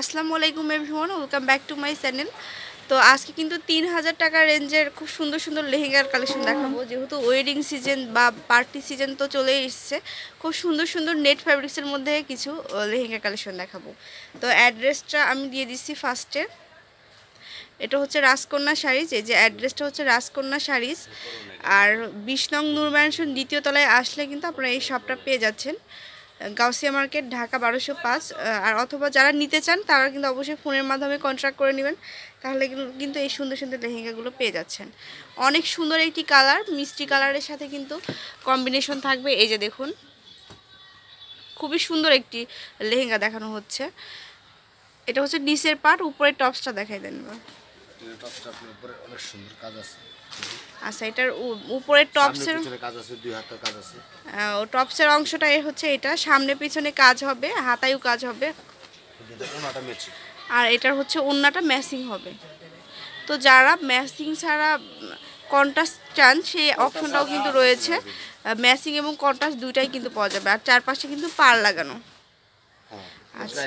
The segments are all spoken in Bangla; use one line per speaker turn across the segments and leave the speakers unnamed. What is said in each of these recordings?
আসসালামু আলাইকুম everyone welcome back to my channel তো আজকে কিন্তু তিন হাজার টাকা রেঞ্জের খুব সুন্দর সুন্দর লেহেঙ্গার কালেকশন দেখাবো যেহেতু ওয়েডিং সিজন বা পার্টি সিজন তো চলে এসছে খুব সুন্দর সুন্দর নেট ফ্যাব্রিক্সের মধ্যে কিছু লেহেঙ্গা কালেকশন দেখাবো তো অ্যাড্রেসটা আমি দিয়ে দিচ্ছি ফার্স্টে এটা হচ্ছে রাজকন্যা শাড়িজ এই যে অ্যাড্রেসটা হচ্ছে রাজকন্যা শাড়িজ আর বিষ্ণং নং নূর দ্বিতীয় তলায় আসলে কিন্তু আপনারা এই শপটা পেয়ে যাচ্ছেন গাউসিয়া মার্কেট ঢাকা বারোশো পাঁচ আর অথবা যারা নিতে চান তারা কিন্তু অবশ্যই ফোনের মাধ্যমে কন্ট্রাক্ট করে নেবেন তাহলে কিন্তু এই সুন্দর সুন্দর লেহেঙ্গাগুলো পেয়ে যাচ্ছেন অনেক সুন্দর একটি কালার মিষ্টি কালারের সাথে কিন্তু কম্বিনেশন থাকবে এই যে দেখুন খুবই সুন্দর একটি লেহেঙ্গা দেখানো হচ্ছে এটা হচ্ছে নিচের পার্ট উপরে টপসটা দেখাই দেন টপসটা অনেক সুন্দর কাজ আছে আচ্ছা এটার উপরে টপসের ও টপসের অংশটা হচ্ছে এটা সামনে পিছনে কাজ হবে হাতায়ও কাজ হবে আর এটার হচ্ছে ওন্নাটা ম্যাচিং হবে তো যারা ম্যাচিং ছাড়া কন্ট্রাস্ট চান সেই অপশনটাও কিন্তু রয়েছে ম্যাচিং এবং কন্টাস দুইটাই কিন্তু পাওয়া যাবে আর চারপাশে কিন্তু পার লাগানো হ্যাঁ। আচ্ছা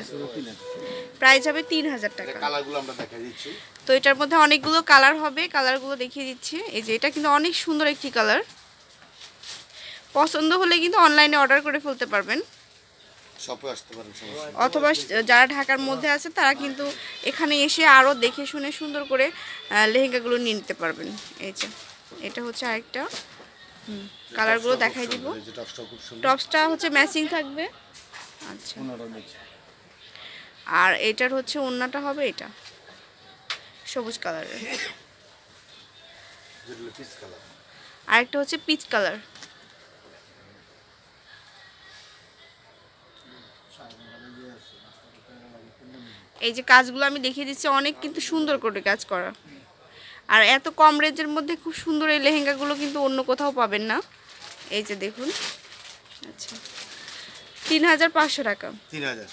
প্রাইস হবে তিন হাজার টাকা তো এটার মধ্যে অনেকগুলো কালার হবে কালারগুলো দেখিয়ে দিচ্ছি এই যে এটা কিন্তু অনেক সুন্দর একটি কালার পছন্দ হলে কিন্তু অনলাইনে অর্ডার করে ফেলতে পারবেন অথবা যারা ঢাকার মধ্যে আছে তারা কিন্তু এখানে এসে আরও দেখে শুনে সুন্দর করে লেহেঙ্গাগুলো নিয়ে নিতে পারবেন এই যে এটা হচ্ছে আরেকটা হুম কালারগুলো দেখাই দিব টপসটা হচ্ছে ম্যাচিং থাকবে আচ্ছা আর এটার হচ্ছে ওন্নাটা হবে এটা সবুজ কালারের আর একটা হচ্ছে পিচ কালার এই যে কাজগুলো আমি দেখিয়ে দিচ্ছি অনেক কিন্তু সুন্দর করে কাজ করা আর এত কম রেঞ্জের মধ্যে খুব সুন্দর এই লেহেঙ্গাগুলো কিন্তু অন্য কোথাও পাবেন না এই যে দেখুন আচ্ছা তিন হাজার পাঁচশো টাকা তিন হাজার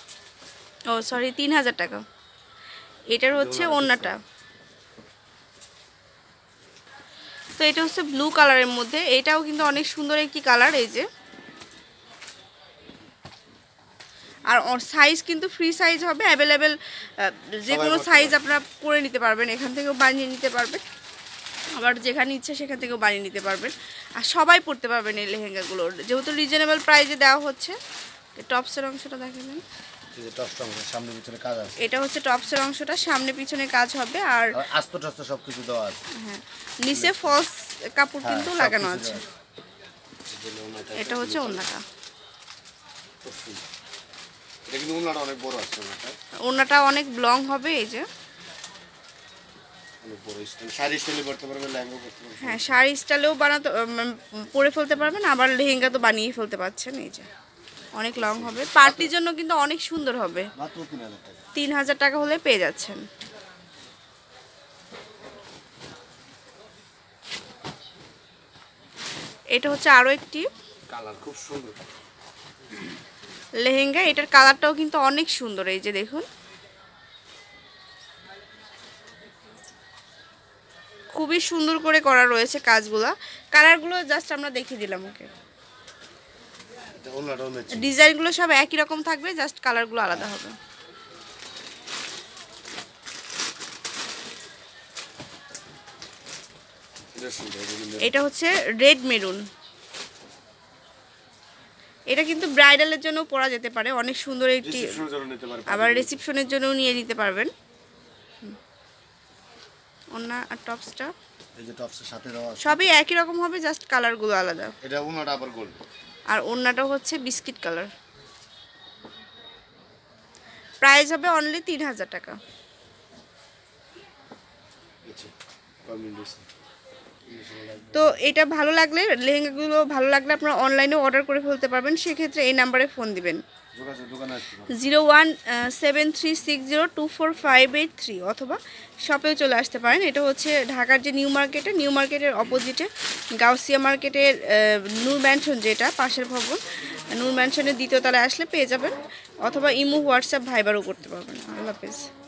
ও সরি তিন হাজার টাকা এটার হচ্ছে অন্যটা তো এটা হচ্ছে ব্লু কালারের মধ্যে এটাও কিন্তু অনেক সুন্দর একটি কালার এই যে আর সাইজ কিন্তু ফ্রি সাইজ হবে অ্যাভেলেবেল যে কোনো সাইজ আপনারা করে নিতে পারবেন এখান থেকেও বানিয়ে নিতে পারবেন আবার যেখানে ইচ্ছে সেখান থেকেও বানিয়ে নিতে পারবেন আর সবাই পড়তে পারবেন এই লেহেঙ্গাগুলোর যেহেতু রিজনেবল প্রাইজে দেওয়া হচ্ছে টপসের অংশটা দেখাবেন এটা হচ্ছে সামনে পিছনে কাজ হবে আর হ্যাঁ, নিচে ফলস কাপড় হ্যাঁ, কিন্তু লাগানো আছে এটা হচ্ছে অনেক বড় হবে এই যে হ্যাঁ শাড়ি স্টাইলেও বানাতে পরে ফেলতে পারবেন আবার লেহেঙ্গা তো বানিয়ে ফেলতে পারছেন এই যে অনেক লং হবে পার্টির আচ্ছা। জন্য কিন্তু অনেক সুন্দর হবে তিন হাজার টাকা হলে পেয়ে যাচ্ছেন এটা হচ্ছে আরও একটি লেহেঙ্গা এটার কালারটাও কিন্তু অনেক সুন্দর এই যে দেখুন খুবই সুন্দর করে করা রয়েছে কাজগুলা কালারগুলো জাস্ট আমরা দেখিয়ে দিলাম ওকে ডিজাইনগুলো সব একই রকম থাকবে জাস্ট কালারগুলো আলাদা হবে এটা হচ্ছে রেড মেরুন এটা কিন্তু ব্রাইডালের জন্য পরা যেতে পারে অনেক সুন্দর একটি আবার রিসেপশনের জন্যও নিয়ে নিতে পারবেন ওনা আর টপসটা সবই একই রকম হবে জাস্ট কালারগুলো আলাদা এটা আবার গোল্ড আর ওড়নাটাও হচ্ছে বিস্কিট কালার প্রাইস হবে অনলি তিন হাজার টাকা আচ্ছা, তো এটা ভালো লাগলে লেহেঙ্গাগুলো ভালো লাগলে আপনারা অনলাইনে অর্ডার করে ফেলতে পারবেন সেক্ষেত্রে এই নাম্বারে ফোন দিবেন zero one seven three six zero two four five eight three অথবা শপেও চলে আসতে পারেন এটা হচ্ছে ঢাকার যে নিউ মার্কেটে নিউ মার্কেটের অপোজিটে গাউসিয়া মার্কেটের নূর ম্যানশন যেটা পাশের ভবন নূর ম্যানশনের দ্বিতীয় তলায় আসলে পেয়ে যাবেন অথবা ইমো হোয়াটসঅ্যাপ ভাইবারও করতে পারবেন আল্লাহ হাফেজ